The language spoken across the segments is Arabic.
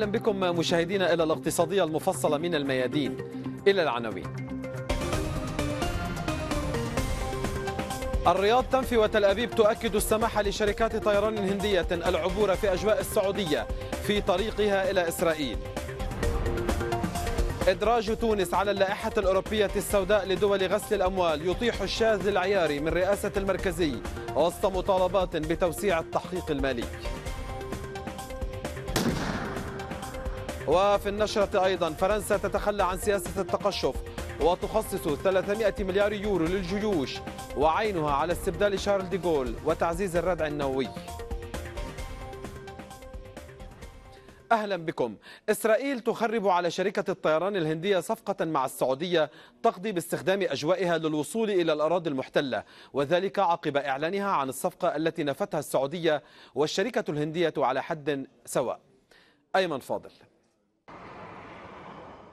أهلا بكم مشاهدينا إلى الاقتصادية المفصلة من الميادين إلى العناوين الرياض تنفي وتل أبيب تؤكد السماح لشركات طيران هندية العبور في أجواء السعودية في طريقها إلى إسرائيل إدراج تونس على اللائحة الأوروبية السوداء لدول غسل الأموال يطيح الشاذ العياري من رئاسة المركزي وسط مطالبات بتوسيع التحقيق المالي وفي النشرة أيضا فرنسا تتخلى عن سياسة التقشف وتخصص 300 مليار يورو للجيوش وعينها على استبدال شارل ديغول وتعزيز الردع النووي أهلا بكم إسرائيل تخرب على شركة الطيران الهندية صفقة مع السعودية تقضي باستخدام أجوائها للوصول إلى الأراضي المحتلة وذلك عقب إعلانها عن الصفقة التي نفتها السعودية والشركة الهندية على حد سواء أيمن فاضل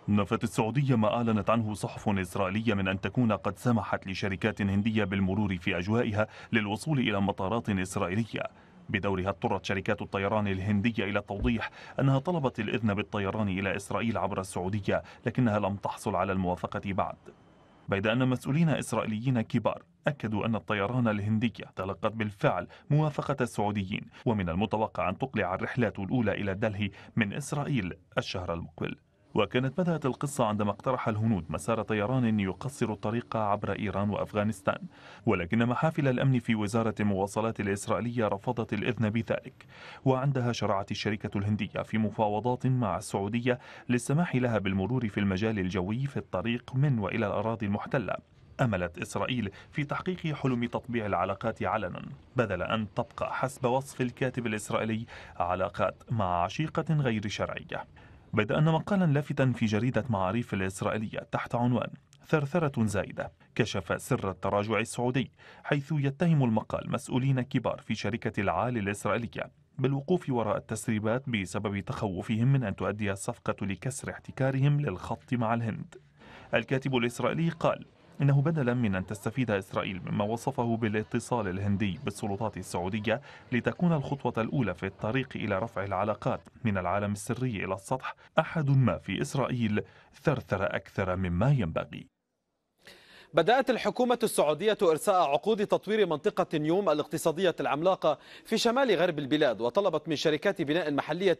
نفت السعودية ما أعلنت عنه صحف إسرائيلية من أن تكون قد سمحت لشركات هندية بالمرور في أجوائها للوصول إلى مطارات إسرائيلية بدورها اضطرت شركات الطيران الهندية إلى التوضيح أنها طلبت الإذن بالطيران إلى إسرائيل عبر السعودية لكنها لم تحصل على الموافقة بعد بيد أن مسؤولين إسرائيليين كبار أكدوا أن الطيران الهندية تلقت بالفعل موافقة السعوديين ومن المتوقع أن تقلع الرحلات الأولى إلى دلهي من إسرائيل الشهر المقبل وكانت بدأت القصة عندما اقترح الهنود مسار طيران يقصر الطريق عبر إيران وأفغانستان ولكن محافل الأمن في وزارة المواصلات الإسرائيلية رفضت الإذن بذلك وعندها شرعت الشركة الهندية في مفاوضات مع السعودية للسماح لها بالمرور في المجال الجوي في الطريق من وإلى الأراضي المحتلة أملت إسرائيل في تحقيق حلم تطبيع العلاقات علنا بدل أن تبقى حسب وصف الكاتب الإسرائيلي علاقات مع عشيقة غير شرعية بيد أن مقالا لافتا في جريدة معاريف الإسرائيلية تحت عنوان ثرثرة زائدة كشف سر التراجع السعودي حيث يتهم المقال مسؤولين كبار في شركة العالي الإسرائيلية بالوقوف وراء التسريبات بسبب تخوفهم من أن تؤدي الصفقة لكسر احتكارهم للخط مع الهند الكاتب الإسرائيلي قال إنه بدلا من أن تستفيد إسرائيل مما وصفه بالاتصال الهندي بالسلطات السعودية لتكون الخطوة الأولى في الطريق إلى رفع العلاقات من العالم السري إلى السطح أحد ما في إسرائيل ثرثر أكثر مما ينبغي بدأت الحكومة السعودية إرساء عقود تطوير منطقة نيوم الاقتصادية العملاقة في شمال غرب البلاد وطلبت من شركات بناء محلية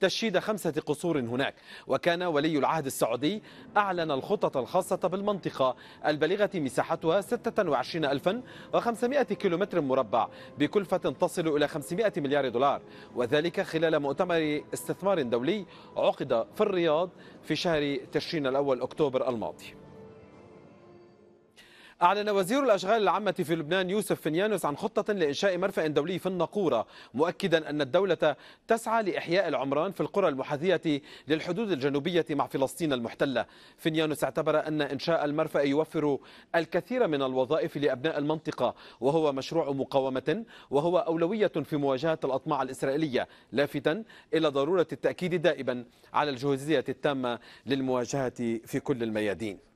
تشييد خمسة قصور هناك وكان ولي العهد السعودي أعلن الخطط الخاصة بالمنطقة البلغة مساحتها 26500 كيلومتر مربع بكلفة تصل إلى 500 مليار دولار وذلك خلال مؤتمر استثمار دولي عقد في الرياض في شهر تشرين الأول أكتوبر الماضي أعلن وزير الأشغال العامة في لبنان يوسف فنيانوس عن خطة لإنشاء مرفأ دولي في النقورة مؤكدا أن الدولة تسعى لإحياء العمران في القرى المحاذية للحدود الجنوبية مع فلسطين المحتلة فنيانوس اعتبر أن إنشاء المرفأ يوفر الكثير من الوظائف لأبناء المنطقة وهو مشروع مقاومة وهو أولوية في مواجهة الأطماع الإسرائيلية لافتا إلى ضرورة التأكيد دائما على الجهوزية التامة للمواجهة في كل الميادين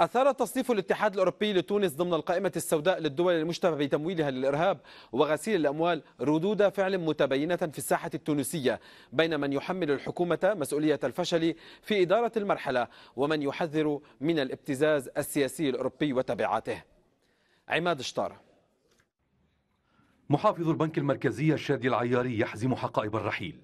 أثار تصنيف الاتحاد الأوروبي لتونس ضمن القائمة السوداء للدول المشتبه بتمويلها للإرهاب وغسيل الأموال ردود فعل متبينة في الساحة التونسية بين من يحمل الحكومة مسؤولية الفشل في إدارة المرحلة ومن يحذر من الابتزاز السياسي الأوروبي وتبعاته عماد شطاره محافظ البنك المركزي الشادي العياري يحزم حقائب الرحيل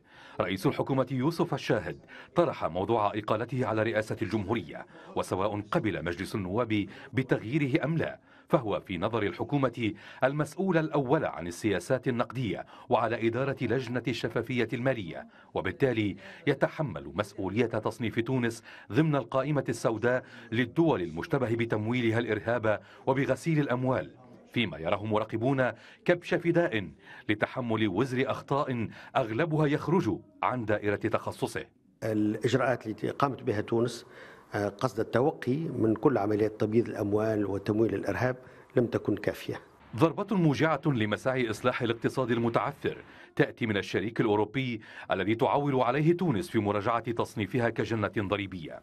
رئيس الحكومة يوسف الشاهد طرح موضوع إقالته على رئاسة الجمهورية وسواء قبل مجلس النواب بتغييره أم لا فهو في نظر الحكومة المسؤول الأول عن السياسات النقدية وعلى إدارة لجنة الشفافية المالية وبالتالي يتحمل مسؤولية تصنيف تونس ضمن القائمة السوداء للدول المشتبه بتمويلها الإرهاب وبغسيل الأموال فيما يراه مراقبون كبش فداء لتحمل وزر أخطاء أغلبها يخرج عن دائرة تخصصه الإجراءات التي قامت بها تونس آه، قصد التوقي من كل عمليات تبييض الأموال وتمويل الإرهاب لم تكن كافية ضربة موجعة لمساعي إصلاح الاقتصاد المتعثر تأتي من الشريك الأوروبي الذي تعول عليه تونس في مراجعة تصنيفها كجنة ضريبية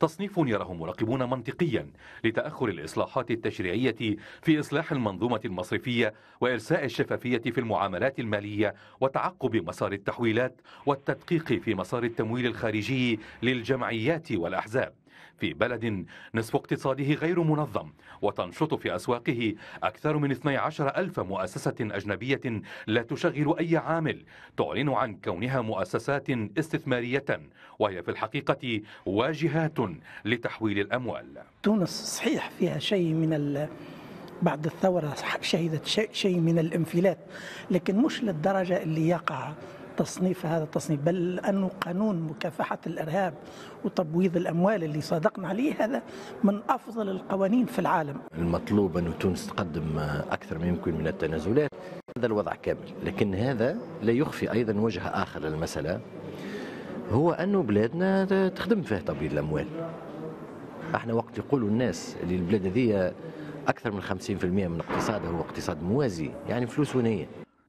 تصنيف يراه مراقبون منطقيا لتأخر الإصلاحات التشريعية في إصلاح المنظومة المصرفية وإرساء الشفافية في المعاملات المالية وتعقب مسار التحويلات والتدقيق في مسار التمويل الخارجي للجمعيات والأحزاب في بلد نصف اقتصاده غير منظم وتنشط في أسواقه أكثر من 12 ألف مؤسسة أجنبية لا تشغل أي عامل تعلن عن كونها مؤسسات استثمارية وهي في الحقيقة واجهات لتحويل الأموال تونس صحيح فيها شيء من ال... بعد الثورة شهدت شيء من الانفلات لكن مش للدرجة اللي يقع تصنيف هذا التصنيف بل أنه قانون مكافحة الإرهاب وتبويض الأموال اللي صادقنا عليه هذا من أفضل القوانين في العالم المطلوب أن تونس تقدم أكثر ما يمكن من التنازلات هذا الوضع كامل لكن هذا لا يخفي أيضا وجه آخر للمسألة هو أنه بلادنا تخدم فيها تبويض الأموال احنا وقت يقولوا الناس اللي البلاد هذه أكثر من 50% من اقتصادها هو اقتصاد موازي يعني فلوس ونية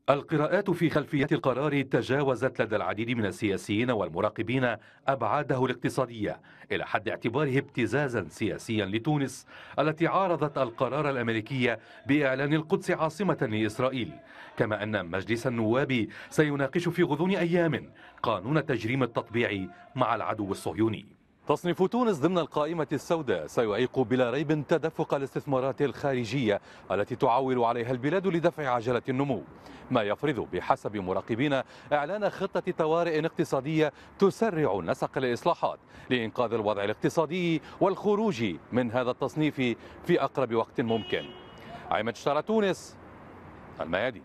القراءات في خلفية القرار تجاوزت لدى العديد من السياسيين والمراقبين أبعاده الاقتصادية إلى حد اعتباره ابتزازا سياسيا لتونس التي عارضت القرار الأمريكي بإعلان القدس عاصمة لإسرائيل كما أن مجلس النواب سيناقش في غضون أيام قانون تجريم التطبيع مع العدو الصهيوني تصنيف تونس ضمن القائمة السوداء سيعيق بلا ريب تدفق الاستثمارات الخارجية التي تعول عليها البلاد لدفع عجلة النمو ما يفرض بحسب مراقبين إعلان خطة طوارئ اقتصادية تسرع نسق الإصلاحات لإنقاذ الوضع الاقتصادي والخروج من هذا التصنيف في أقرب وقت ممكن عمد شارة تونس الميادين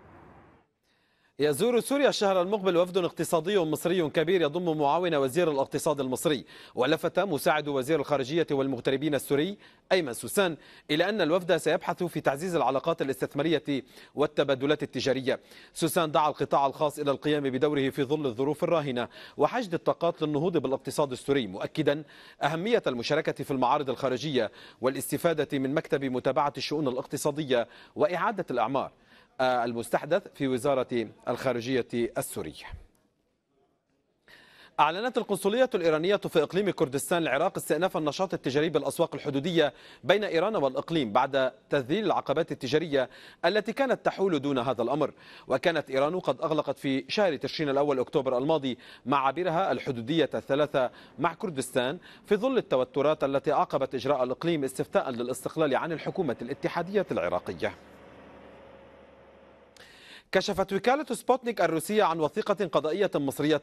يزور سوريا الشهر المقبل وفد اقتصادي مصري كبير يضم معاون وزير الاقتصاد المصري ولفت مساعد وزير الخارجية والمغتربين السوري أيمن سوسان إلى أن الوفد سيبحث في تعزيز العلاقات الاستثمارية والتبادلات التجارية سوسان دعا القطاع الخاص إلى القيام بدوره في ظل الظروف الراهنة وحشد الطاقات للنهوض بالاقتصاد السوري مؤكدا أهمية المشاركة في المعارض الخارجية والاستفادة من مكتب متابعة الشؤون الاقتصادية وإعادة الأعمار المستحدث في وزارة الخارجية السورية أعلنت القنصلية الإيرانية في إقليم كردستان العراق استئناف النشاط التجاري بالأسواق الحدودية بين إيران والإقليم بعد تذليل العقبات التجارية التي كانت تحول دون هذا الأمر وكانت إيران قد أغلقت في شهر تشرين الأول أكتوبر الماضي معابرها الحدودية الثلاثة مع كردستان في ظل التوترات التي أعقبت إجراء الإقليم استفتاء للاستقلال عن الحكومة الاتحادية العراقية كشفت وكالة سبوتنيك الروسية عن وثيقة قضائية مصرية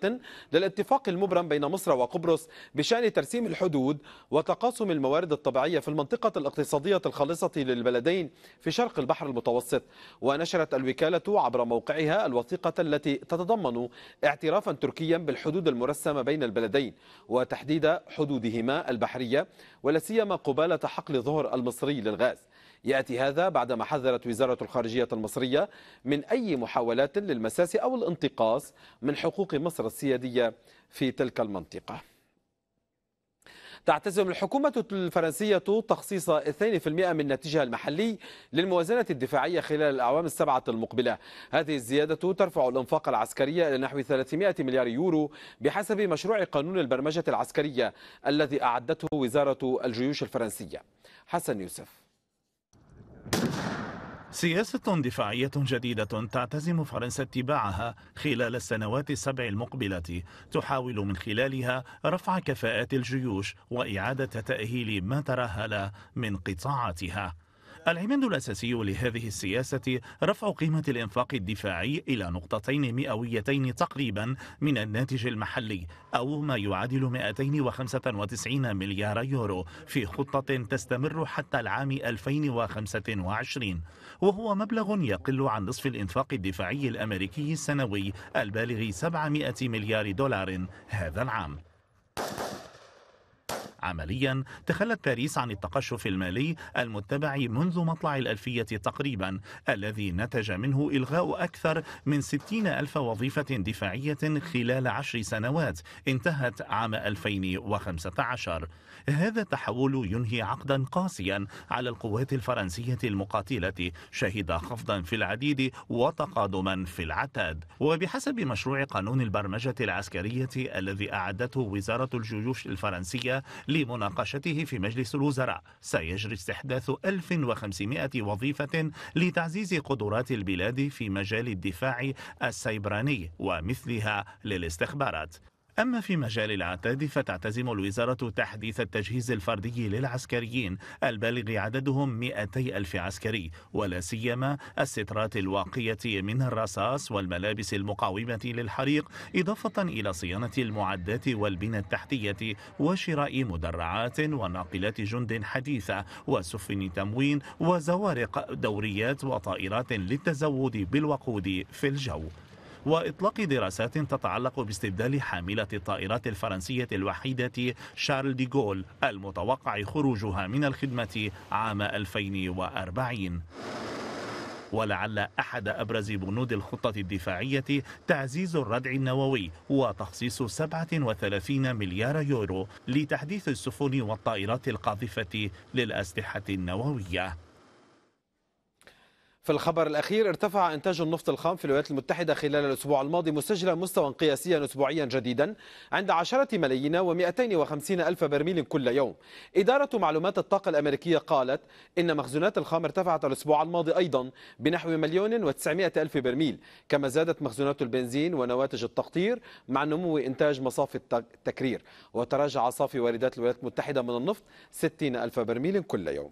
للاتفاق المبرم بين مصر وقبرص بشأن ترسيم الحدود وتقاسم الموارد الطبيعية في المنطقة الاقتصادية الخالصة للبلدين في شرق البحر المتوسط ونشرت الوكالة عبر موقعها الوثيقة التي تتضمن اعترافا تركيا بالحدود المرسمة بين البلدين وتحديد حدودهما البحرية ولا سيما قبالة حقل ظهر المصري للغاز يأتي هذا بعدما حذرت وزارة الخارجية المصرية من أي محاولات للمساس أو الانتقاص من حقوق مصر السيادية في تلك المنطقة تعتزم الحكومة الفرنسية تخصيص 2% من ناتجها المحلي للموازنة الدفاعية خلال الأعوام السبعة المقبلة هذه الزيادة ترفع الإنفاق العسكري إلى نحو 300 مليار يورو بحسب مشروع قانون البرمجة العسكرية الذي أعدته وزارة الجيوش الفرنسية حسن يوسف سياسة دفاعية جديدة تعتزم فرنسا اتباعها خلال السنوات السبع المقبلة تحاول من خلالها رفع كفاءات الجيوش وإعادة تأهيل ما ترهل من قطاعاتها العماد الأساسي لهذه السياسة رفع قيمة الإنفاق الدفاعي إلى نقطتين مئويتين تقريبا من الناتج المحلي أو ما يعادل 295 مليار يورو في خطة تستمر حتى العام 2025 وهو مبلغ يقل عن نصف الإنفاق الدفاعي الأمريكي السنوي البالغ 700 مليار دولار هذا العام عمليا تخلت باريس عن التقشف المالي المتبع منذ مطلع الألفية تقريبا الذي نتج منه إلغاء أكثر من 60 ألف وظيفة دفاعية خلال عشر سنوات انتهت عام 2015 هذا التحول ينهي عقدا قاسيا على القوات الفرنسية المقاتلة شهد خفضا في العديد وتقادما في العتاد وبحسب مشروع قانون البرمجة العسكرية الذي أعدته وزارة الجيوش الفرنسية لمناقشته في مجلس الوزراء سيجري استحداث 1500 وظيفة لتعزيز قدرات البلاد في مجال الدفاع السيبراني ومثلها للاستخبارات أما في مجال العتاد فتعتزم الوزارة تحديث التجهيز الفردي للعسكريين البالغ عددهم 200 ألف عسكري ولا سيما السترات الواقية من الرصاص والملابس المقاومة للحريق إضافة إلى صيانة المعدات والبنى التحتية وشراء مدرعات وناقلات جند حديثة وسفن تموين وزوارق دوريات وطائرات للتزود بالوقود في الجو وإطلاق دراسات تتعلق باستبدال حاملة الطائرات الفرنسية الوحيدة شارل ديغول المتوقع خروجها من الخدمة عام 2040 ولعل أحد أبرز بنود الخطة الدفاعية تعزيز الردع النووي وتخصيص 37 مليار يورو لتحديث السفن والطائرات القاذفة للأسلحة النووية في الخبر الأخير ارتفع إنتاج النفط الخام في الولايات المتحدة خلال الأسبوع الماضي مسجلا مستوى قياسيا أسبوعيا جديدا عند 10 ملايين و250 ألف برميل كل يوم إدارة معلومات الطاقة الأمريكية قالت إن مخزونات الخام ارتفعت الأسبوع الماضي أيضا بنحو مليون و900 ألف برميل كما زادت مخزونات البنزين ونواتج التقطير مع نمو إنتاج مصافي التكرير وتراجع صافي واردات الولايات المتحدة من النفط 60 ألف برميل كل يوم